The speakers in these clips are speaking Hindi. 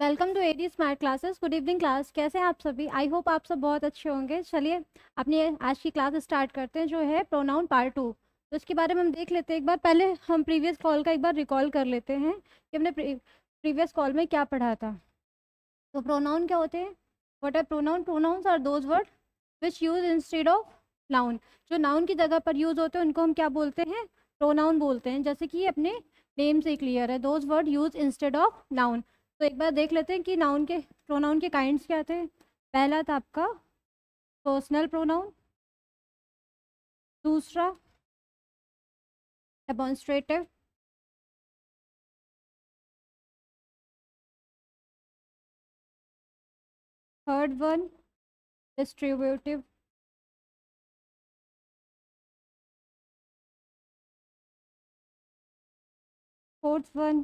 Welcome to AD smart classes good evening class कैसे हैं आप सभी आई होप आप सब बहुत अच्छे होंगे चलिए अपनी आज की क्लास स्टार्ट करते हैं जो है प्रोनाउन पार्ट टू तो इसके बारे में हम देख लेते हैं एक बार पहले हम प्रीवियस कॉल का एक बार रिकॉल कर लेते हैं कि हमने प्रीवियस कॉल में क्या पढ़ा था तो प्रोनाउन क्या होते हैं what are pronoun pronouns are those word which use instead of noun जो नाउन की जगह पर यूज़ होते हैं उनको हम क्या बोलते हैं प्रोनाउन बोलते हैं जैसे कि अपने नेम से क्लियर है those word use instead of noun तो एक बार देख लेते हैं कि नाउन के प्रोनाउन के काइंड्स क्या थे पहला था आपका पर्सनल प्रोनाउन दूसरा demonstrative third one distributive fourth one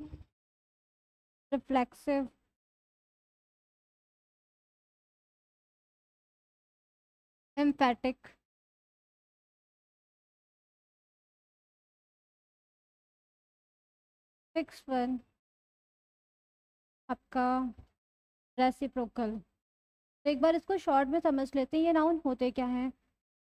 reflexive emphatic six one आपका रेसिप्रोकल तो एक बार इसको शॉर्ट में समझ लेते हैं ये नाउन होते क्या हैं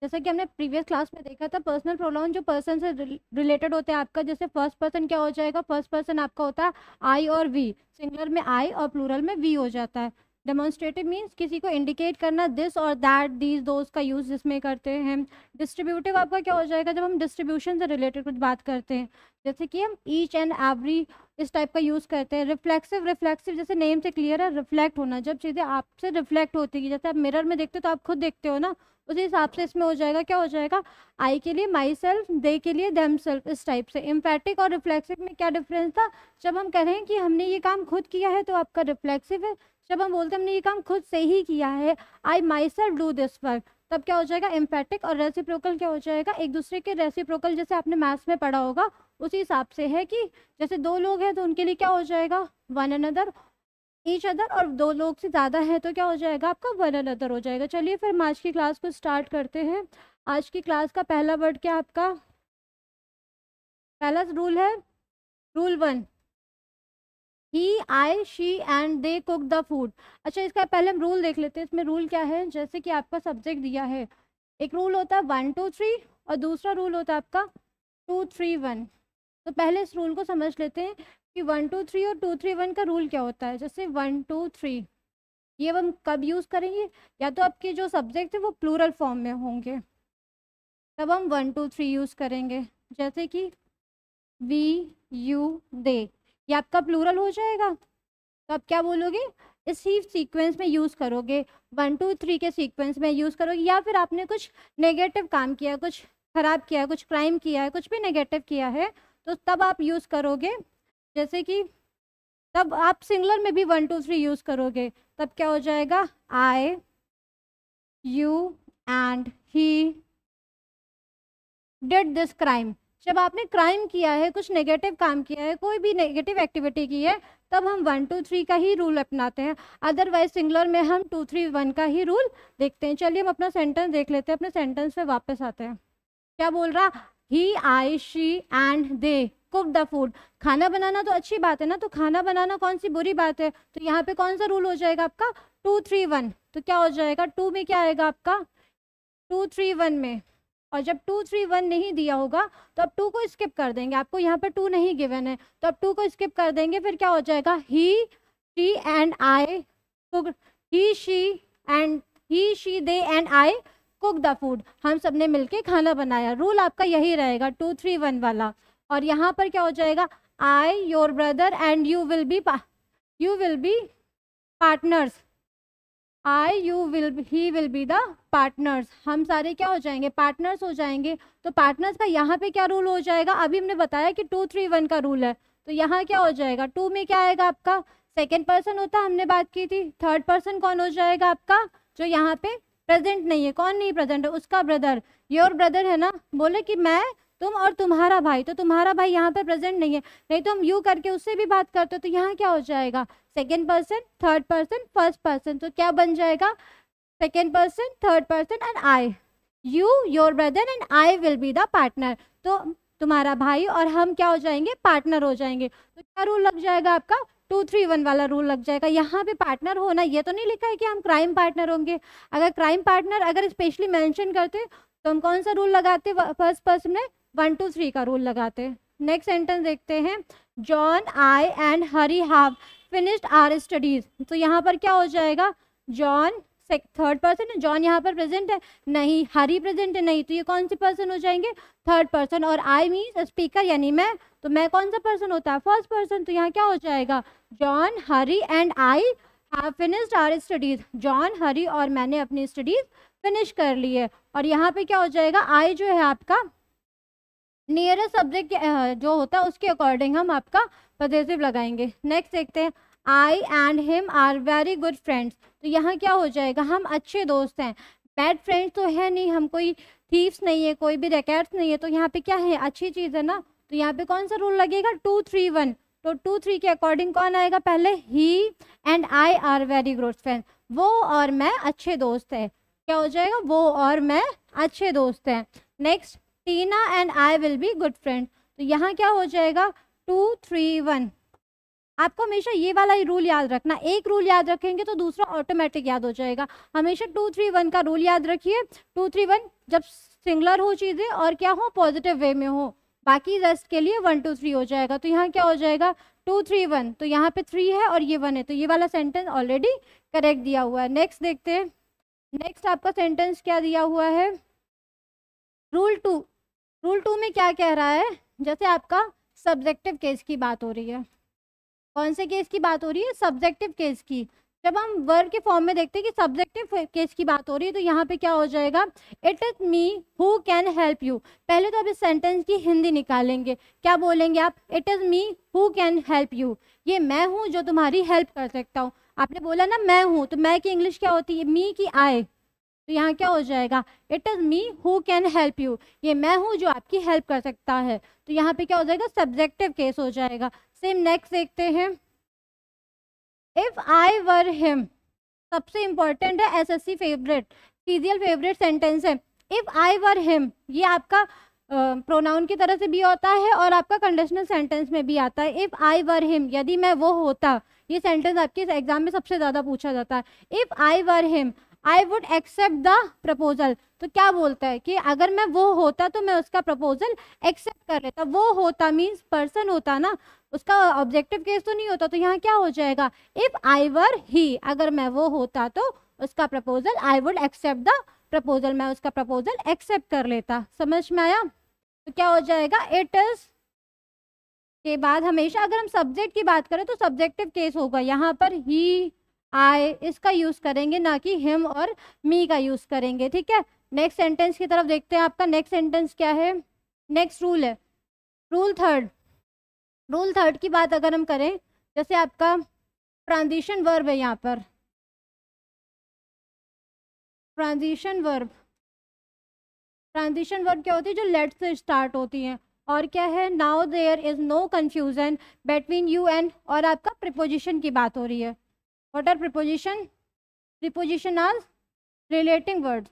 जैसा कि हमने प्रीवियस क्लास में देखा था पर्सनल प्रोनाउन जो पर्सन से रिलेटेड होते हैं आपका जैसे फर्स्ट पर्सन क्या हो जाएगा फर्स्ट पर्सन आपका होता है आई और वी सिंगुलर में आई और प्लूरल में वी हो जाता है डेमोन्स्ट्रेटिव मीन्स किसी को इंडिकेट करना दिस और दैट दीज दोज का यूज़ जिसमें करते हैं डिस्ट्रीब्यूटिव आपका क्या हो जाएगा जब हम डिस्ट्रीब्यूशन से रिलेटेड कुछ बात करते हैं जैसे कि हम ईच एंड एवरी इस टाइप का यूज़ करते हैं रिफ्लेक्सिव रिफ्लेक्सिव जैसे नेम से क्लियर है रिफ्लेक्ट होना जब चीज़ें आपसे रिफ्लेक्ट होती है जैसे आप मिरर में देखते हो तो आप खुद देखते हो ना उसी हिसाब से इसमें हो जाएगा क्या हो जाएगा आई के लिए माई सेल्फ दे के लिए देम सेल्फ इस टाइप से इम्फेटिक और रिफ्लेक्सिव में क्या डिफरेंस था जब हम कह रहे हैं कि हमने ये काम खुद किया है तो आपका रिफ्लेक्सिव है जब हम बोलते हैं हमने ये काम खुद से ही किया है I myself do this work तब क्या हो जाएगा इम्फेटिक और रेसिप्रोकल क्या हो जाएगा एक दूसरे के रेसिप्रोकल जैसे आपने मैथ्स में पढ़ा होगा उसी हिसाब से है कि जैसे दो लोग हैं तो उनके लिए क्या हो जाएगा वन अनदर ईच अदर और दो लोग से ज़्यादा है तो क्या हो जाएगा आपका वन एन अदर हो जाएगा चलिए फिर हम आज की क्लास को स्टार्ट करते हैं आज की क्लास का पहला वर्ड क्या आपका पहला रूल है rule one he I she and they cook the food अच्छा इसका पहले हम रूल देख लेते हैं इसमें रूल क्या है जैसे कि आपका सब्जेक्ट दिया है एक रूल होता है वन टू थ्री और दूसरा रूल होता है आपका टू थ्री वन तो पहले इस रूल को समझ लेते हैं कि वन टू थ्री और टू थ्री वन का रूल क्या होता है जैसे वन टू थ्री ये हम कब यूज़ करेंगे या तो आपके जो सब्जेक्ट है वो प्लूरल फॉर्म में होंगे तब हम वन टू थ्री यूज़ करेंगे जैसे कि वी यू दे ये आपका प्लूरल हो जाएगा तो आप क्या बोलोगे इसी सीक्वेंस में यूज़ करोगे वन टू थ्री के सीक्वेंस में यूज़ करोगे या फिर आपने कुछ नेगेटिव काम किया कुछ ख़राब किया है कुछ क्राइम किया है कुछ भी नेगेटिव किया है तो तब आप यूज़ करोगे जैसे कि तब आप सिंगलर में भी वन टू थ्री यूज़ करोगे तब क्या हो जाएगा I you and he did this crime जब आपने क्राइम किया है कुछ नेगेटिव काम किया है कोई भी नेगेटिव एक्टिविटी की है तब हम वन टू थ्री का ही रूल अपनाते हैं अदरवाइज सिंगलर में हम टू थ्री वन का ही रूल देखते हैं चलिए हम अपना सेंटेंस देख लेते हैं अपने सेंटेंस पे वापस आते हैं क्या बोल रहा he I she and they cook the food खाना बनाना तो अच्छी बात है ना तो खाना बनाना कौन सी बुरी बात है तो यहाँ पे कौन सा रूल हो जाएगा आपका टू थ्री वन तो क्या हो जाएगा टू में क्या आएगा आपका टू थ्री वन में और जब टू थ्री वन नहीं दिया होगा तो आप टू को स्किप कर देंगे आपको यहाँ पर टू नहीं गिवन है तो आप टू को स्किप कर देंगे फिर क्या हो जाएगा he she and I cook he she and he she they and I cook the food हम सब ने के खाना बनाया रूल आपका यही रहेगा टू थ्री वन वाला और यहाँ पर क्या हो जाएगा I your brother and you will be you will be partners I you will he will be the partners हम सारे क्या हो जाएंगे पार्टनर्स हो जाएंगे तो पार्टनर्स का यहाँ पे क्या रूल हो जाएगा अभी हमने बताया कि टू थ्री वन का रूल है तो यहाँ क्या हो जाएगा टू में क्या आएगा आपका सेकेंड पर्सन होता हमने बात की थी थर्ड पर्सन कौन हो जाएगा आपका जो यहाँ पे प्रेजेंट नहीं है कौन नहीं प्रेजेंट है उसका ब्रदर योर ब्रदर है ना बोले कि मैं तुम और तुम्हारा भाई तो तुम्हारा भाई यहाँ पर प्रेजेंट नहीं है नहीं तो हम यू करके उससे भी बात करते हो तो यहाँ क्या हो जाएगा second person third person first person तो क्या बन जाएगा second person third person and I you your brother and I will be the partner तो तुम्हारा भाई और हम क्या हो जाएंगे पार्टनर हो जाएंगे तो क्या रूल लग जाएगा आपका टू थ्री वन वाला रूल लग जाएगा यहाँ पे पार्टनर होना ये तो नहीं लिखा है कि हम क्राइम पार्टनर होंगे अगर क्राइम पार्टनर अगर स्पेशली मेंशन करते तो हम कौन सा रूल लगाते फर्स्ट पर्सन में वन टू थ्री का रूल लगाते हैं नेक्स्ट सेंटेंस देखते हैं John I and Hari have finished our studies तो यहाँ पर क्या हो जाएगा जॉन थर्ड पर्सन है जॉन यहाँ पर प्रेजेंट है नहीं हरी प्रेजेंट है नहीं तो ये कौन से पर्सन हो जाएंगे थर्ड पर्सन और आई मीन स्पीकर यानी मैं तो मैं कौन सा पर्सन होता है फर्स्ट पर्सन तो यहाँ क्या हो जाएगा John Hari and I have finished our studies John Hari और मैंने अपनी स्टडीज फिनिश कर ली है और यहाँ पे क्या हो जाएगा आई जो है आपका नियरेस्ट सब्जेक्ट जो होता है उसके अकॉर्डिंग हम आपका पजेसिव लगाएंगे नेक्स्ट देखते हैं I and him are very good friends तो यहाँ क्या हो जाएगा हम अच्छे दोस्त हैं बैड फ्रेंड्स तो है नहीं हम कोई थीव्स नहीं है कोई भी रैकेट्स नहीं है तो यहाँ पे क्या है अच्छी चीज़ है ना तो यहाँ पे कौन सा रूल लगेगा टू थ्री वन तो टू थ्री के अकॉर्डिंग कौन आएगा पहले he and I are very good friend वो और मैं अच्छे दोस्त हैं क्या हो जाएगा वो और मैं अच्छे दोस्त हैं next Tina and I will be good friend तो यहाँ क्या हो जाएगा टू थ्री वन आपको हमेशा ये वाला ही रूल याद रखना एक रूल याद रखेंगे तो दूसरा ऑटोमेटिक याद हो जाएगा हमेशा टू थ्री वन का रूल याद रखिए टू थ्री वन जब सिंगलर हो चीज़ें और क्या हो पॉजिटिव वे में हो बाकी रेस्ट के लिए वन टू थ्री हो जाएगा तो यहाँ क्या हो जाएगा टू थ्री वन तो यहाँ पे थ्री है और ये वन है तो ये वाला सेंटेंस ऑलरेडी करेक्ट दिया हुआ है नेक्स्ट देखते हैं नेक्स्ट आपका सेंटेंस क्या दिया हुआ है रूल टू रूल टू में क्या कह रहा है जैसे आपका सब्जेक्टिव केस की बात हो रही है कौन से केस की बात हो रही है सब्जेक्टिव केस की जब हम वर्ड के फॉर्म में देखते हैं कि सब्जेक्टिव केस की बात हो रही है तो यहाँ पे क्या हो जाएगा it is me who can help you पहले तो आप इस सेंटेंस की हिंदी निकालेंगे क्या बोलेंगे आप it is me who can help you ये मैं हूँ जो तुम्हारी हेल्प कर सकता हूँ आपने बोला ना मैं हूँ तो मैं की इंग्लिश क्या होती है मी की आई तो यहाँ क्या हो जाएगा it is me who can help you ये मैं हूँ जो आपकी हेल्प कर सकता है तो यहाँ पे क्या हो जाएगा सब्जेक्टिव केस हो जाएगा सेम नेक्स्ट देखते हैं इफ़ आई वर हिम सबसे इंपॉर्टेंट है S S C favourite CGL favourite sentence है इफ़ आई वर हिम ये आपका प्रोनाउन uh, की तरह से भी होता है और आपका कंडीशनल सेंटेंस में भी आता है इफ़ आई वर हिम यदि मैं वो होता ये सेंटेंस आपके एग्जाम में सबसे ज़्यादा पूछा जाता है if I were him I would accept the proposal तो क्या बोलता है कि अगर मैं वो होता तो मैं उसका प्रपोजल एक्सेप्ट कर लेता वो होता मीन्स पर्सन होता ना उसका ऑब्जेक्टिव केस तो नहीं होता तो यहाँ क्या हो जाएगा इफ आई वर ही अगर मैं वो होता तो उसका proposal I would accept the proposal मैं उसका प्रपोजल एक्सेप्ट कर लेता समझ में आया तो क्या हो जाएगा इट इज के बाद हमेशा अगर हम सब्जेक्ट की बात करें तो सब्जेक्टिव केस होगा यहाँ पर ही आई इसका यूज़ करेंगे ना कि हिम और मी का यूज़ करेंगे ठीक है नेक्स्ट सेंटेंस की तरफ देखते हैं आपका नेक्स्ट सेंटेंस क्या है नेक्स्ट रूल है रूल थर्ड रूल थर्ड की बात अगर हम करें जैसे आपका ट्रांजिशन वर्ब है यहाँ पर ट्रांजिशन वर्ब ट्रांजिशन वर्ब क्या होती है जो लेट से स्टार्ट होती हैं और क्या है now there is no confusion between you and और आपका प्रिपोजिशन की बात हो रही है what are preposition preposition are relating words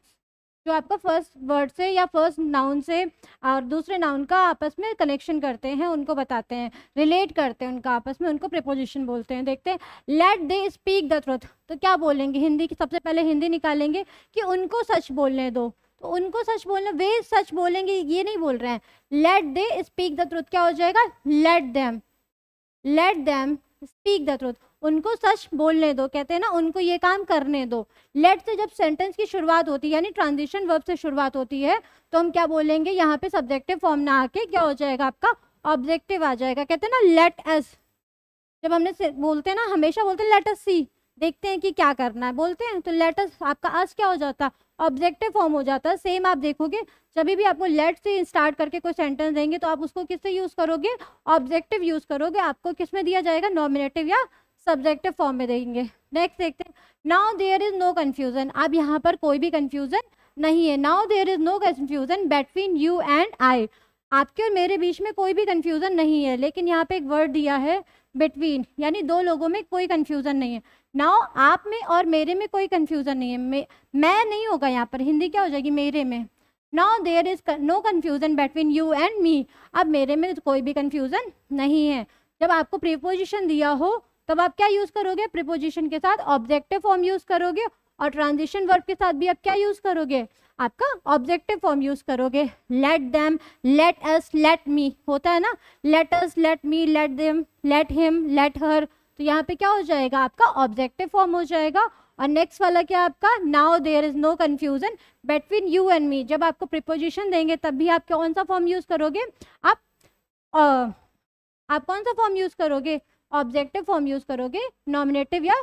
जो आपका फर्स्ट वर्ड से या फर्स्ट नाउन से और दूसरे नाउन का आपस में कनेक्शन करते हैं उनको बताते हैं रिलेट करते हैं उनका आपस में उनको प्रिपोजिशन बोलते हैं देखते हैं let they speak the truth तो क्या बोलेंगे हिंदी की सबसे पहले हिंदी निकालेंगे कि उनको सच बोलने दो तो उनको सच बोलना वे सच बोलेंगे ये नहीं बोल रहे हैं let they speak the truth क्या हो जाएगा let them let them speak the truth उनको सच बोलने दो कहते हैं ना उनको ये काम करने दो लेट से जब सेंटेंस की शुरुआत होती है यानी ट्रांजिशन वर्ब से शुरुआत होती है तो हम क्या बोलेंगे यहाँ पे सब्जेक्टिव फॉर्म ना आके क्या हो जाएगा आपका ऑब्जेक्टिव आ जाएगा कहते हैं ना लेट एस जब हमने बोलते हैं ना हमेशा बोलते हैं लेट एस सी देखते हैं कि क्या करना है बोलते हैं तो लेट अस आपका अस क्या हो जाता है ऑब्जेक्टिव फॉर्म हो जाता है सेम आप देखोगे जब भी आपको लेट से स्टार्ट करके कोई सेंटेंस देंगे तो आप उसको किससे यूज़ करोगे ऑब्जेक्टिव यूज़ करोगे आपको किस में दिया जाएगा नॉमिनेटिव या सब्जेक्टिव फॉर्म में देंगे नेक्स्ट देखते हैं now there is no confusion अब यहाँ पर कोई भी कन्फ्यूज़न नहीं है now there is no confusion between you and I आपके और मेरे बीच में कोई भी कन्फ्यूज़न नहीं है लेकिन यहाँ पे एक वर्ड दिया है बिटवीन यानी दो लोगों में कोई कन्फ्यूज़न नहीं है नाउ आप में और मेरे में कोई कन्फ्यूज़न नहीं है मैं, मैं नहीं होगा यहाँ पर हिंदी क्या हो जाएगी मेरे में now there is no confusion between you and me अब मेरे में कोई भी कन्फ्यूज़न नहीं है जब आपको प्रीपोजिशन दिया हो तब आप क्या यूज करोगे प्रिपोजिशन के साथ ऑब्जेक्टिव फॉर्म यूज करोगे और ट्रांजिशन वर्ब के साथ भी आप क्या यूज करोगे आपका ऑब्जेक्टिव फॉर्म यूज करोगे let them let us let me होता है ना let us let me let them let him let her तो यहाँ पे क्या हो जाएगा आपका ऑब्जेक्टिव फॉर्म हो जाएगा और नेक्स्ट वाला क्या आपका now there is no confusion between you and me जब आपको प्रिपोजिशन देंगे तब भी आप कौन सा फॉर्म यूज करोगे आप आ, आप कौन सा फॉर्म यूज करोगे ऑब्जेक्टिव फॉर्म यूज़ करोगे नॉमिनेटिव या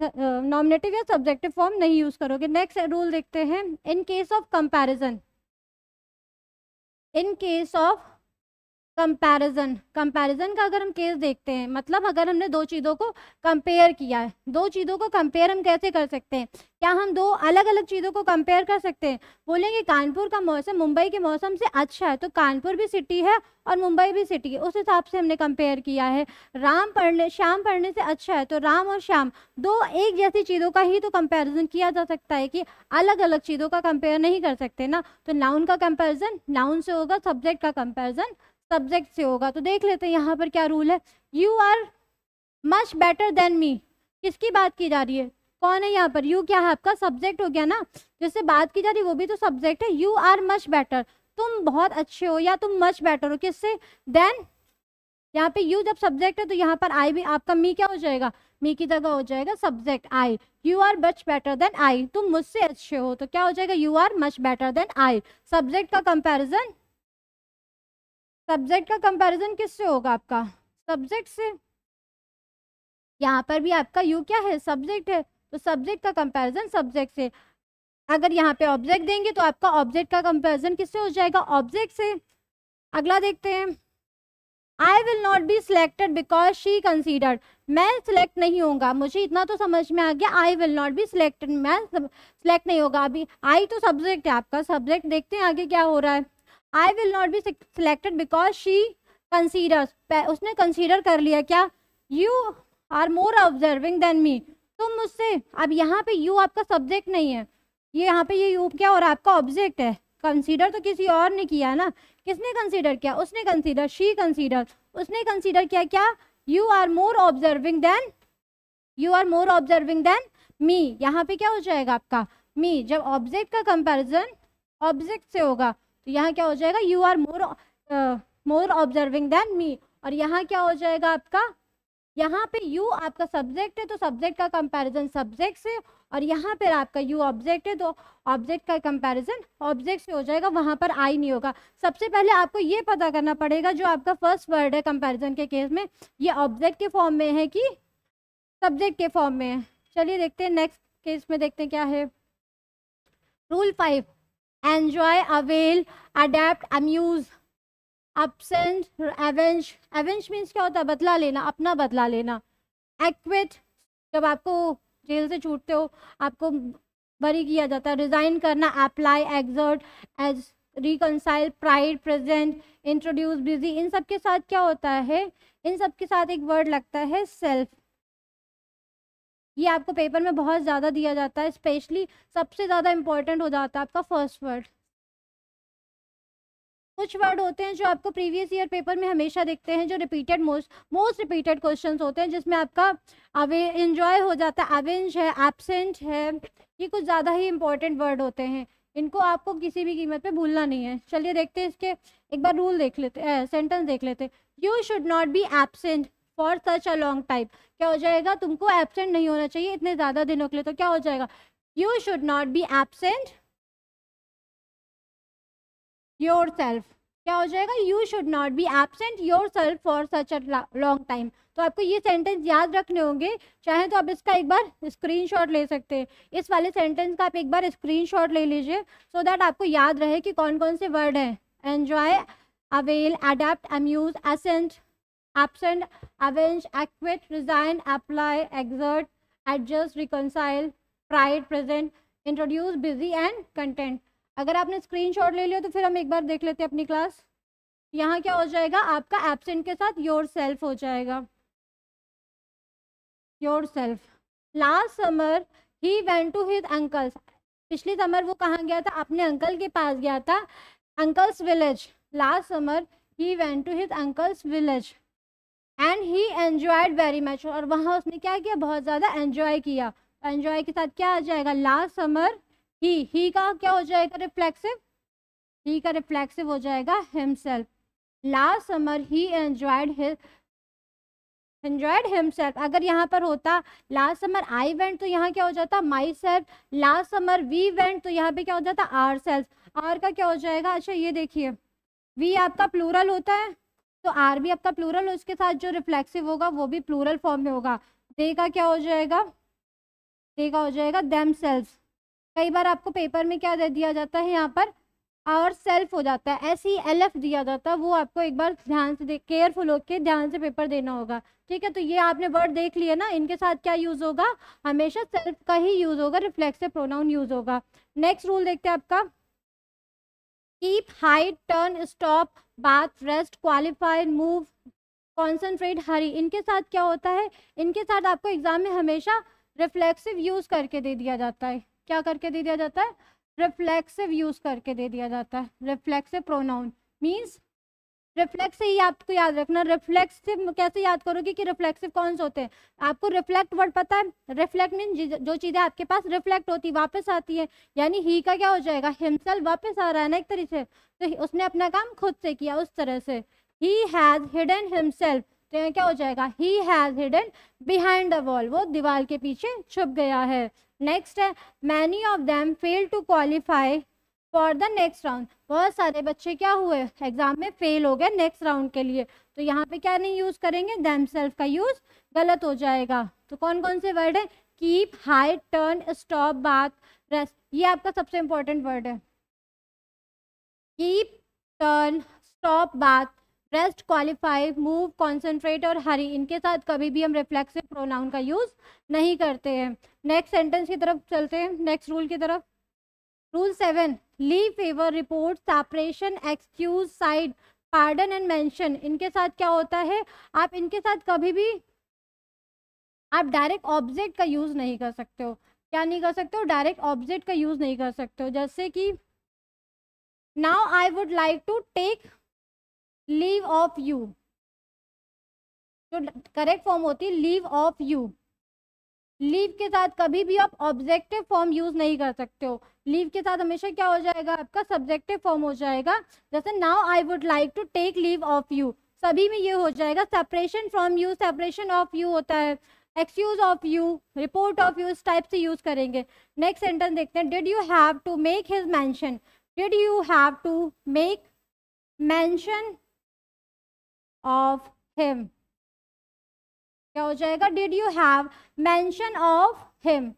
नॉमिनेटिव uh, या सब्जेक्टिव फॉर्म नहीं यूज़ करोगे नेक्स्ट रूल देखते हैं in case of comparison in case of comparison comparison का अगर हम केस देखते हैं मतलब अगर हमने दो चीज़ों को कंपेयर किया है दो चीज़ों को कंपेयर हम कैसे कर सकते हैं क्या हम दो अलग अलग चीज़ों को कंपेयर कर सकते हैं बोलेंगे कानपुर का मौसम मुंबई के मौसम से अच्छा है तो कानपुर भी सिटी है और मुंबई भी सिटी है उस हिसाब से हमने कंपेयर किया है राम पढ़ने शाम पढ़ने से अच्छा है तो राम और शाम दो एक जैसी चीज़ों का ही तो कंपेरिजन किया जा सकता है कि अलग अलग चीज़ों का कंपेयर नहीं कर सकते ना तो नाउन का कंपेरिजन नाउन से होगा सब्जेक्ट का कंपेरिजन सब्जेक्ट से होगा तो देख लेते हैं यहाँ पर क्या रूल है you are much better than me किसकी बात की जा रही है कौन है यहाँ पर यू क्या है आपका सब्जेक्ट हो गया ना जिससे बात की जा रही है वो भी तो सब्जेक्ट है यू आर मच बेटर तुम बहुत अच्छे हो या तुम मच बेटर हो किससे देन यहाँ पे यू जब सब्जेक्ट है तो यहाँ पर आई भी आपका मी क्या हो जाएगा मी की जगह हो जाएगा subject I you are much better than I तुम मुझसे अच्छे हो तो क्या हो जाएगा you are much better than I subject का कंपैरिजन सब्जेक्ट का कंपैरिजन किससे होगा आपका सब्जेक्ट से यहाँ पर भी आपका यू क्या है सब्जेक्ट है तो सब्जेक्ट का कंपैरिजन सब्जेक्ट से अगर यहाँ पे ऑब्जेक्ट देंगे तो आपका ऑब्जेक्ट का कंपैरिजन किससे हो जाएगा ऑब्जेक्ट से अगला देखते हैं I will not be selected because she considered मैं सिलेक्ट नहीं होगा मुझे इतना तो समझ में आ गया I will not be selected मैं सिलेक्ट नहीं होगा अभी आई तो सब्जेक्ट है आपका सब्जेक्ट देखते हैं आगे क्या हो रहा है I will not be selected because she consider उसने कंसीडर कर लिया क्या you are more observing than me तुम मुझसे अब यहाँ पे यू आपका सब्जेक्ट नहीं है ये यहाँ पे ये यू क्या और आपका ऑब्जेक्ट है कंसीडर तो किसी और ने किया ना किसने कंसीडर किया उसने कंसीडर शी कंसीडर उसने कंसीडर किया क्या you are more observing than you are more observing than me यहाँ पे क्या हो जाएगा आपका मी जब ऑब्जेक्ट का कंपैरिजन ऑब्जेक्ट से होगा तो यहाँ क्या हो जाएगा you are more more observing than me और यहाँ क्या हो जाएगा आपका यहाँ पे यू आपका सब्जेक्ट है तो सब्जेक्ट का कंपैरिजन सब्जेक्ट से और यहाँ पर आपका यू ऑब्जेक्ट है तो ऑब्जेक्ट का कंपैरिजन ऑब्जेक्ट से हो जाएगा वहाँ पर आई नहीं होगा सबसे पहले आपको ये पता करना पड़ेगा जो आपका फर्स्ट वर्ड है कंपैरिजन के केस में ये ऑब्जेक्ट के फॉर्म में है कि सब्जेक्ट के फॉर्म में है चलिए देखते हैं नेक्स्ट केस में देखते हैं क्या है rule five enjoy, avail, adapt, amuse, absent, avenge. Avenge means क्या होता है बदला लेना अपना बदला लेना एक्विट जब आपको जेल से छूटते हो आपको बरी किया जाता है रिजाइन करना apply exert age reconcile pride present introduce busy इन सब के साथ क्या होता है इन सब के साथ एक वर्ड लगता है सेल्फ ये आपको पेपर में बहुत ज़्यादा दिया जाता है स्पेशली सबसे ज़्यादा इम्पोर्टेंट हो जाता है आपका फर्स्ट वर्ड कुछ वर्ड होते हैं जो आपको प्रीवियस ईयर पेपर में हमेशा देखते हैं जो repeated most most repeated question होते हैं जिसमें आपका अवे इन्जॉय हो जाता है अवेंज है एबसेंट है ये कुछ ज़्यादा ही इम्पोर्टेंट वर्ड होते हैं इनको आपको किसी भी कीमत पे भूलना नहीं है चलिए देखते हैं इसके एक बार रूल देख लेते सेंटेंस देख लेते you should not be absent for such a long time क्या हो जाएगा तुमको एबसेंट नहीं होना चाहिए इतने ज़्यादा दिनों के लिए तो क्या हो जाएगा you should not be absent yourself क्या हो जाएगा you should not be absent yourself for such a long time तो आपको ये सेंटेंस याद रखने होंगे चाहे तो आप इसका एक बार स्क्रीनशॉट ले सकते हैं इस वाले सेंटेंस का आप एक बार स्क्रीनशॉट ले लीजिए सो दैट आपको याद रहे कि कौन कौन से वर्ड हैं enjoy avail adapt amuse absent absent, avenge, acquit, resign, apply, exert, adjust, reconcile, pride, present, introduce, busy and content. अगर आपने स्क्रीनशॉट ले लिया तो फिर हम एक बार देख लेते हैं अपनी क्लास यहाँ क्या हो जाएगा आपका एबसेंट के साथ योर सेल्फ हो जाएगा yourself last summer he went to his uncle's पिछले समर वो कहाँ गया था अपने अंकल के पास गया था uncle's village last summer he went to his uncle's village and he enjoyed very much और वहाँ उसने क्या किया बहुत ज़्यादा एन्जॉय किया तो एन्जॉय के साथ क्या आ जाएगा लास्ट समर ही ही का क्या हो जाएगा रिफ्लेक्सिव ही का रिफ्लेक्सिव हो जाएगा himself last summer he enjoyed enjoyed himself अगर यहाँ पर होता लास्ट समर आई went तो यहाँ क्या हो जाता myself last summer we went तो यहाँ पे क्या हो जाता आर सेल्फ आर का क्या हो जाएगा अच्छा ये देखिए वी आपका प्लूरल होता है तो आर भी आपका प्लूरल उसके साथ जो रिफ्लेक्सिव होगा वो भी प्लूरल फॉर्म में होगा दे का क्या हो जाएगा दे का हो जाएगा देम सेल्स कई बार आपको पेपर में क्या दे दिया जाता है यहाँ पर आवर सेल्फ हो जाता है ऐसे ही एल एफ दिया जाता है वो आपको एक बार ध्यान से देख केयरफुल होकर ध्यान से पेपर देना होगा ठीक है तो ये आपने वर्ड देख लिया ना इनके साथ क्या यूज़ होगा हमेशा सेल्फ का ही यूज़ होगा रिफ्लेक्सिव प्रोनाउन यूज़ होगा नेक्स्ट रूल देखते हैं आपका keep hide turn stop bathe rest qualified move concentrate hurry इनके साथ क्या होता है इनके साथ आपको एग्जाम में हमेशा रिफ्लेक्सिव यूज़ करके दे दिया जाता है क्या करके दे दिया जाता है रिफ्लेक्सिव यूज़ करके दे दिया जाता है रिफ्लेक्सिव प्रोनाउन मीन्स रिफ्लेक्स से ही आपको याद रखना रिफ्लेक्सिव कैसे याद करोगे कि रिफ्लेक्सिव कौन से होते हैं आपको रिफ्लेक्ट वर्ड पता है रिफ्लेक्ट मीन जो चीज़ें आपके पास रिफ्लेक्ट होती वापस आती है यानी ही का क्या हो जाएगा हिमसेल वापस आ रहा है ना एक तरीके से तो उसने अपना काम खुद से किया उस तरह से ही हैज़ हिडन हिमसेल्फ तो यहाँ क्या हो जाएगा he has hidden behind the wall वो दीवार के पीछे छुप गया है नेक्स्ट है many of them fail to qualify for the next round बहुत सारे बच्चे क्या हुए एग्जाम में फेल हो गए नेक्स्ट राउंड के लिए तो यहाँ पे क्या नहीं यूज़ करेंगे दैम सेल्फ का यूज़ गलत हो जाएगा तो कौन कौन से वर्ड है keep hide turn stop bathe rest ये आपका सबसे इंपॉर्टेंट वर्ड है keep turn stop bathe rest qualify move concentrate और हरी इनके साथ कभी भी हम रिफ्लेक्सिव प्रोनाउन का यूज़ नहीं करते हैं नेक्स्ट सेंटेंस की तरफ चलते हैं नेक्स्ट रूल की तरफ rule seven leave favour report separation excuse side pardon and mention इनके साथ क्या होता है आप इनके साथ कभी भी आप डायरेक्ट ऑब्जेक्ट का यूज़ नहीं कर सकते हो क्या नहीं कर सकते हो डायरेक्ट ऑब्जेक्ट का यूज़ नहीं कर सकते हो जैसे कि now I would like to take leave of you जो करेक्ट फॉर्म होती है लीव ऑफ यू लीव के साथ कभी भी आप ऑब्जेक्टिव फॉर्म यूज़ नहीं कर सकते हो लीव के साथ हमेशा क्या हो जाएगा आपका सब्जेक्टिव फॉर्म हो जाएगा जैसे now I would like to take leave of you सभी में ये हो जाएगा separation from you separation of you होता है excuse of you report of you इस टाइप से यूज करेंगे नेक्स्ट सेंटेंस देखते हैं did you have to make his mention did you have to make mention of him क्या हो जाएगा did you have mention of him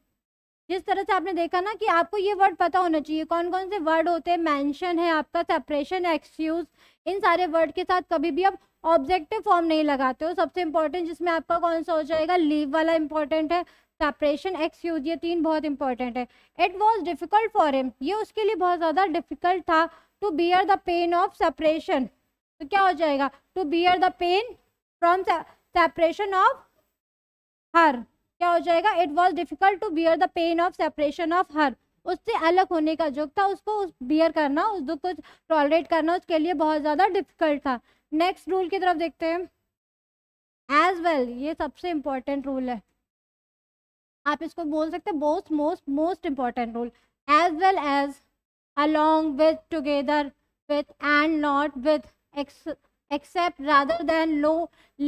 जिस तरह से आपने देखा ना कि आपको ये वर्ड पता होना चाहिए कौन कौन से वर्ड होते हैं मैंशन है आपका सेपरेशन एक्सक्यूज इन सारे वर्ड के साथ कभी भी आप ऑब्जेक्टिव फॉर्म नहीं लगाते हो सबसे इम्पोर्टेंट जिसमें आपका कौन सा हो जाएगा लीव वाला इंपॉर्टेंट है सेपरेशन एक्सक्यूज ये तीन बहुत इंपॉर्टेंट है it was difficult for him ये उसके लिए बहुत ज़्यादा डिफिकल्ट था to bear the pain of separation तो क्या हो जाएगा to bear the pain from separation of her क्या हो जाएगा it was difficult to bear the pain of separation of her उससे अलग होने का जो था उसको उस बियर करना उस दुख को टॉलरेट करना उसके लिए बहुत ज़्यादा डिफिकल्ट था नेक्स्ट रूल की तरफ देखते हैं एज वेल well, ये सबसे इम्पॉर्टेंट रूल है आप इसको बोल सकते हैं most most most important rule as well as along with together with and not with except rather than लो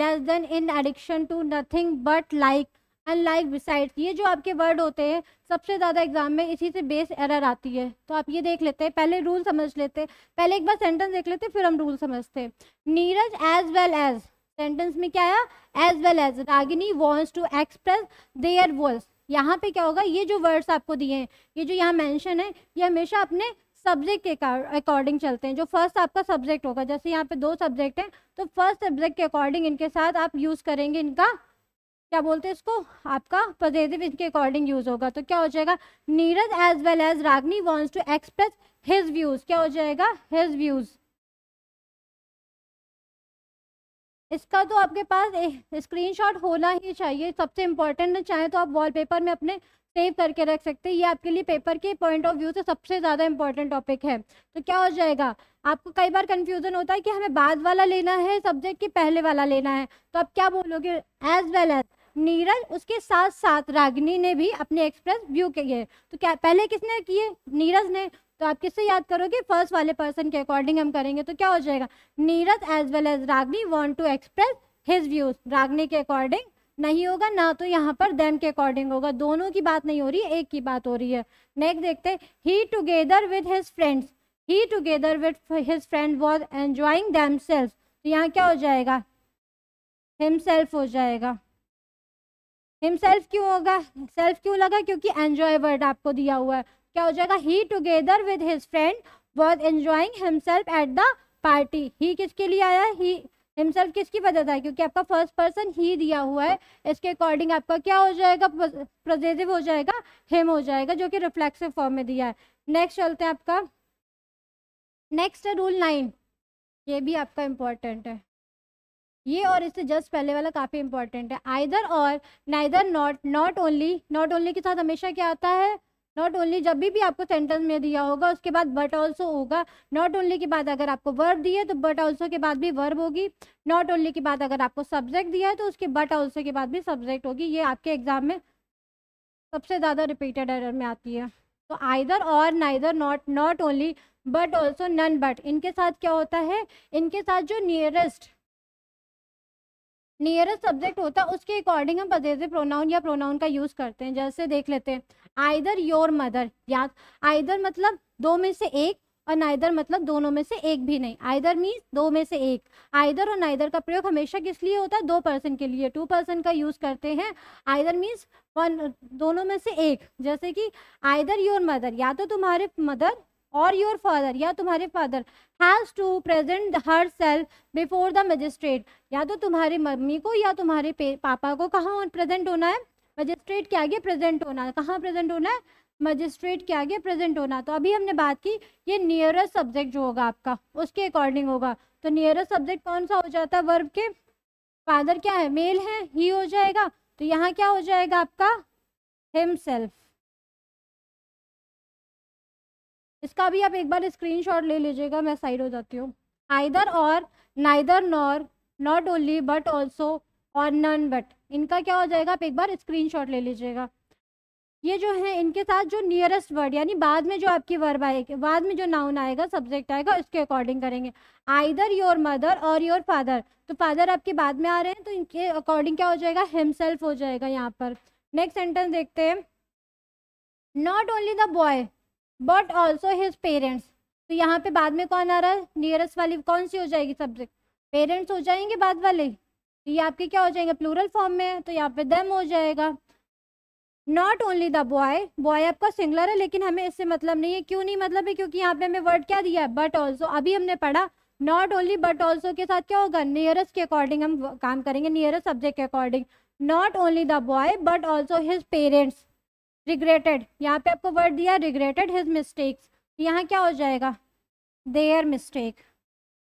less than in addition to nothing but like like besides e. ये जो आपके वर्ड होते हैं सबसे ज़्यादा एग्जाम में इसी से बेस एरर आती है तो आप ये देख लेते हैं पहले रूल समझ लेते हैं पहले एक बार सेंटेंस देख लेते हैं फिर हम रूल समझते हैं Neeraj as well as sentence में क्या आया as well as Ragini wants to express their walls यहाँ पे क्या होगा ये जो वर्ड्स आपको दिए हैं ये जो यहाँ मैंशन है ये हमेशा अपने सब्जेक्ट के अकॉर्डिंग चलते हैं जो फर्स्ट आपका सब्जेक्ट होगा जैसे यहाँ पे दो सब्जेक्ट हैं तो फर्स्ट सब्जेक्ट के अकॉर्डिंग इनके साथ आप यूज़ करेंगे इनका क्या बोलते हैं इसको आपका पॉजिटिव इनके अकॉर्डिंग यूज होगा तो क्या हो जाएगा Neeraj as well as Ragini wants to express his views क्या हो जाएगा हिज व्यूज इसका तो आपके पास स्क्रीनशॉट होना ही चाहिए सबसे इंपॉर्टेंट चाहे तो आप वॉलपेपर में अपने सेव करके रख सकते हैं ये आपके लिए पेपर के पॉइंट ऑफ व्यू से सबसे ज़्यादा इंपॉर्टेंट टॉपिक है तो क्या हो जाएगा आपको कई बार कन्फ्यूज़न होता है कि हमें बाद वाला लेना है सब्जेक्ट के पहले वाला लेना है तो आप क्या बोलोगे एज वेल एज नीरज उसके साथ साथ रागिनी ने भी अपने एक्सप्रेस व्यू किए तो क्या पहले किसने किए नीरज ने तो आप किससे याद करोगे फर्स्ट वाले पर्सन के अकॉर्डिंग हम करेंगे तो क्या हो जाएगा Neeraj as well as Ragini want to express his views Ragini के अकॉर्डिंग नहीं होगा ना तो यहाँ पर देम के अकॉर्डिंग होगा दोनों की बात नहीं हो रही एक की बात हो रही है नेक्स्ट देखते he together with his friends he together with his friend was enjoying them तो यहाँ क्या हो जाएगा हिमसेल्फ हो जाएगा हिमसेल्फ क्यों होगा सेल्फ क्यों लगा क्योंकि एन्जॉय वर्ड आपको दिया हुआ है क्या हो जाएगा he together with his friend was enjoying himself at the party he किसके लिए आया ही हिमसेल्फ किसकी वजह था क्योंकि आपका फर्स्ट पर्सन ही दिया हुआ है इसके अकॉर्डिंग आपका क्या हो जाएगा प्रोजेसिव हो जाएगा हिम हो जाएगा जो कि रिफ्लेक्सिव फॉर्म में दिया है नेक्स्ट चलते हैं आपका नेक्स्ट है रूल नाइन ये भी आपका इम्पोर्टेंट है ये और इससे जस्ट पहले वाला काफ़ी इंपॉर्टेंट है आइदर और neither not not only not only के साथ हमेशा क्या आता है नॉट ओनली जब भी, भी आपको सेंटेंस में दिया होगा उसके बाद बट ऑल्सो होगा नॉट ओनली के बाद अगर आपको वर्ब दिए तो बट ऑल्सो के बाद भी वर्ब होगी नॉट ओनली के बाद अगर आपको सब्जेक्ट दिया है तो उसके बट ऑल्सो के बाद भी सब्जेक्ट होगी ये आपके एग्जाम में सबसे ज़्यादा रिपीटेड एरर में आती है तो आइदर और neither not not only but also none but इनके साथ क्या होता है इनके साथ जो नियरेस्ट नियरेस्ट सब्जेक्ट होता है उसके अकॉर्डिंग हम पजेजिव प्रोनाउन या प्रोनाउन का यूज़ करते हैं जैसे देख लेते हैं आइदर योर मदर या आइदर मतलब दो में से एक और नाइदर मतलब दोनों में से एक भी नहीं आइदर मीन्स दो में से एक आइदर और नाइदर का प्रयोग हमेशा किस लिए होता है दो पर्सन के लिए टू पर्सन का यूज़ करते हैं आइदर मीन्स वन दोनों में से एक जैसे कि आइदर योर मदर या तो तुम्हारे मदर और योर फादर या तुम्हारे father has to present herself before the magistrate या तो तुम्हारे मम्मी को या तुम्हारे पापा को कहाँ प्रेजेंट होना है मजिस्ट्रेट के आगे प्रेजेंट होना है कहाँ प्रेजेंट होना है मजिस्ट्रेट के आगे प्रेजेंट होना तो अभी हमने बात की ये नियरेस्ट सब्जेक्ट जो होगा आपका उसके अकॉर्डिंग होगा तो नियरेस्ट सब्जेक्ट कौन सा हो जाता है वर्ब के फादर क्या है मेल है ही हो जाएगा तो यहाँ क्या हो जाएगा आपका हिमसेल्फ इसका भी आप एक बार स्क्रीनशॉट ले लीजिएगा मैं साइड हो जाती हूँ आइदर और neither nor not only but also और नन बट इनका क्या हो जाएगा आप एक बार स्क्रीनशॉट ले लीजिएगा ये जो है इनके साथ जो नियरेस्ट वर्ड यानी बाद में जो आपकी वर्ब आएगी बाद में जो नाउन आएगा सब्जेक्ट आएगा उसके अकॉर्डिंग करेंगे आइदर योर मदर और योर फादर तो फादर आपके बाद में आ रहे हैं तो इनके अकॉर्डिंग क्या हो जाएगा हिमसेल्फ हो जाएगा यहाँ पर नेक्स्ट सेंटेंस देखते हैं not only the boy but also his parents तो यहाँ पे बाद में कौन आ रहा है नियरेस्ट वाली कौन सी हो जाएगी सब्जेक्ट पेरेंट्स हो जाएंगे बाद वाले तो ये आपके क्या हो जाएंगे प्लूरल फॉर्म में तो यहाँ पे दम हो जाएगा not only the boy boy आपका सिंगलर है लेकिन हमें इससे मतलब नहीं है क्यों नहीं मतलब है क्योंकि यहाँ पे हमें वर्ड क्या दिया है बट ऑल्सो अभी हमने पढ़ा नॉट ओनली बट ऑल्सो के साथ क्या होगा नियरेस्ट के अकॉर्डिंग हम काम करेंगे नियरेस्ट सब्जेक्ट के according not only the boy but also his parents regretted यहाँ पे आपको वर्ड दिया रिग्रेटेड हिज मिस्टेक्स यहाँ क्या हो जाएगा देयर मिस्टेक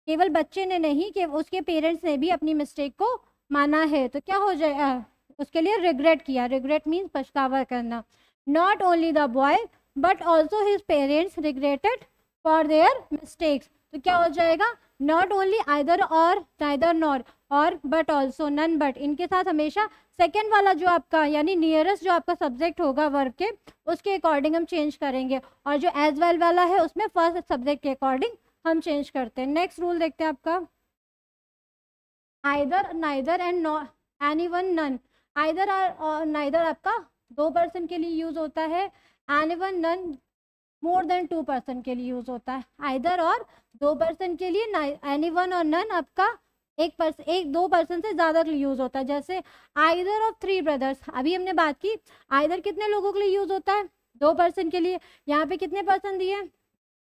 केवल बच्चे ने नहीं कि उसके पेरेंट्स ने भी अपनी मिस्टेक को माना है तो क्या हो जाएगा उसके लिए रिग्रेट किया रिग्रेट मीन्स पछतावा करना not only the boy but also his parents regretted for their mistakes तो क्या हो जाएगा नॉट ओनली आइदर और नाइदर नॉट और बट ऑल्सो नन बट इनके साथ हमेशा सेकेंड वाला जो आपका यानी नियरेस्ट जो आपका सब्जेक्ट होगा वर्क के उसके अकॉर्डिंग हम चेंज करेंगे और जो एज वेल वाला है उसमें फर्स्ट सब्जेक्ट के अकॉर्डिंग हम चेंज करते हैं नेक्स्ट रूल देखते हैं आपका either neither and nor any one none either or और नाइदर आपका दो पर्सन के लिए यूज़ होता है any one none more than two person के लिए यूज़ होता है आइदर और दो पर्सन के लिए एनी वन और नन आपका एक पर्सन एक दो पर्सन से ज़्यादा यूज़ होता है जैसे आइदर ऑफ थ्री ब्रदर्स अभी हमने बात की आइदर कितने लोगों के लिए यूज़ होता है दो पर्सन के लिए यहाँ पे कितने पर्सन दिए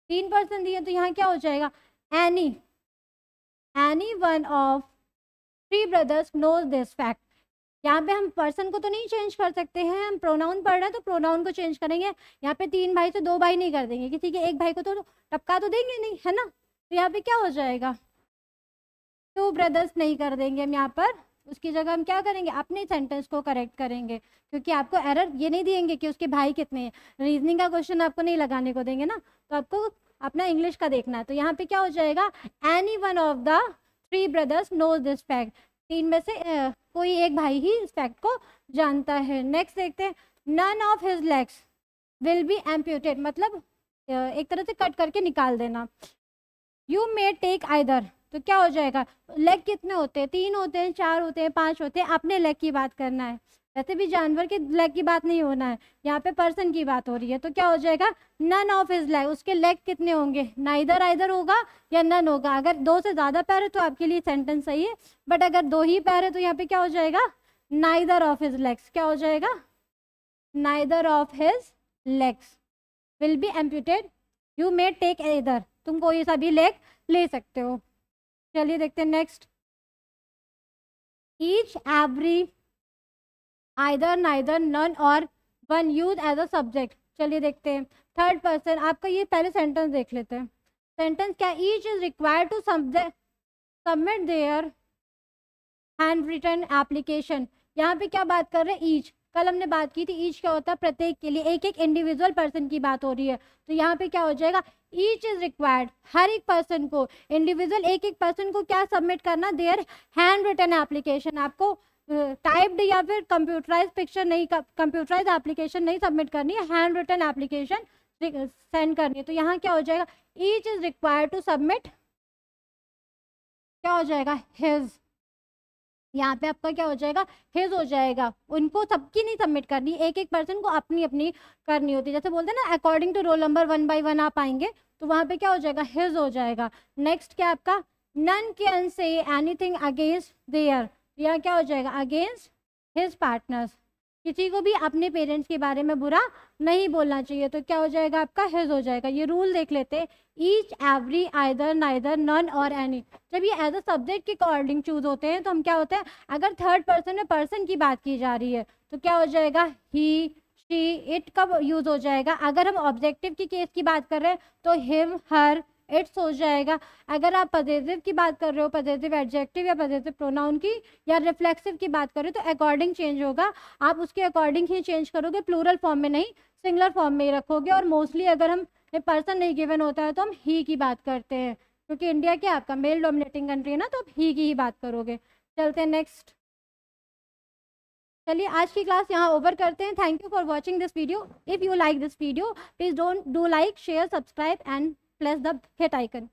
तीन पर्सन दिए तो यहाँ क्या हो जाएगा any any one of three brothers knows this fact यहाँ पे हम पर्सन को तो नहीं चेंज कर सकते हैं हम प्रोनाउन पढ़ रहे हैं तो प्रोनाउन को चेंज करेंगे यहाँ पे तीन भाई से तो दो भाई नहीं कर देंगे किसी के एक भाई को तो टपका तो देंगे नहीं है ना तो यहाँ पे क्या हो जाएगा टू ब्रदर्स नहीं कर देंगे हम यहाँ पर उसकी जगह हम क्या करेंगे अपने सेंटेंस को करेक्ट करेंगे क्योंकि आपको एरर ये नहीं देंगे कि उसके भाई कितने हैं रीजनिंग का क्वेश्चन आपको नहीं लगाने को देंगे ना तो आपको अपना इंग्लिश का देखना है तो यहाँ पे क्या हो जाएगा any one of the three brothers know this fact तीन में से ए, कोई एक भाई ही इस फैक्ट को जानता है नेक्स्ट देखते हैं none of his legs will be amputated मतलब एक तरह से कट करके निकाल देना यू मे टेक आइदर तो क्या हो जाएगा लेग कितने होते हैं तीन होते हैं चार होते हैं पांच होते हैं आपने लेग की बात करना है वैसे भी जानवर के लेग की बात नहीं होना है यहाँ पे पर्सन की बात हो रही है तो क्या हो जाएगा नन ऑफ इज लेग उसके लेग कितने होंगे ना इधर आइधर होगा या नन होगा अगर दो से ज़्यादा पैर है तो आपके लिए सेंटेंस सही है बट अगर दो ही पैर है तो यहाँ पे क्या हो जाएगा नाइदर ऑफ हिज लेग्स क्या हो जाएगा neither of his legs will be amputated you may take इधर तुम कोई सा भी लेग ले सकते हो चलिए देखते हैं next each every either neither none और one use as a subject चलिए देखते हैं थर्ड पर्सन आपका ये पहले सेंटेंस देख लेते हैं सेंटेंस क्या each is required to submit their hand return application यहाँ पे क्या बात कर रहे हैं ईच कल हमने बात की थी ईच क्या होता है प्रत्येक के लिए एक एक इंडिविजुअल पर्सन की बात हो रही है तो यहाँ पे क्या हो जाएगा ईच इज रिक्वायर्ड हर एक पर्सन को इंडिविजुअल एक एक पर्सन को क्या सबमिट करना देयर हैंड रिटर्न एप्लीकेशन आपको टाइप्ड या फिर कंप्यूटराइज पिक्चर नहीं कंप्यूटराइज एप्लीकेशन नहीं सबमिट करनी है हैंड रिटर्न एप्लीकेशन सेंड करनी है तो यहाँ क्या हो जाएगा each is required to submit क्या हो जाएगा हिज यहाँ पे आपका क्या हो जाएगा हिज हो जाएगा उनको सबकी नहीं सबमिट करनी एक एक पर्सन को अपनी अपनी करनी होती है जैसे बोलते हैं ना according to roll number one by one आप आएंगे तो वहाँ पे क्या हो जाएगा हिज हो जाएगा नेक्स्ट क्या आपका none can say anything against there यहाँ क्या हो जाएगा अगेंस्ट हिज पार्टनर्स किसी को भी अपने पेरेंट्स के बारे में बुरा नहीं बोलना चाहिए तो क्या हो जाएगा आपका हिज हो जाएगा ये रूल देख लेते each every either neither none और एनी जब ये एज अ सब्जेक्ट के अकॉर्डिंग चूज होते हैं तो हम क्या होते हैं अगर थर्ड पर्सन में पर्सन की बात की जा रही है तो क्या हो जाएगा ही शी इट कब यूज हो जाएगा अगर हम ऑब्जेक्टिव की केस की बात कर रहे हैं तो हिम हर इट्स हो जाएगा अगर आप पॉजिटिव की बात कर रहे हो पजेटिव एडजेक्टिव या पजेटिव प्रोनाउन की या रिफ्लेक्सिव की बात कर रहे हो तो अकॉर्डिंग चेंज होगा आप उसके अकॉर्डिंग ही चेंज करोगे प्लूरल फॉर्म में नहीं सिंगलर फॉर्म में ही रखोगे और मोस्टली अगर हम पर्सन नहीं गिवन होता है तो हम ही की बात करते हैं क्योंकि इंडिया क्या आपका मेल डोमिनेटिंग कंट्री है ना तो आप ही की ही बात करोगे चलते हैं नेक्स्ट चलिए आज की क्लास यहाँ ओवर करते हैं thank you for watching this video if you like this video please don't do like share subscribe and plus the hate icon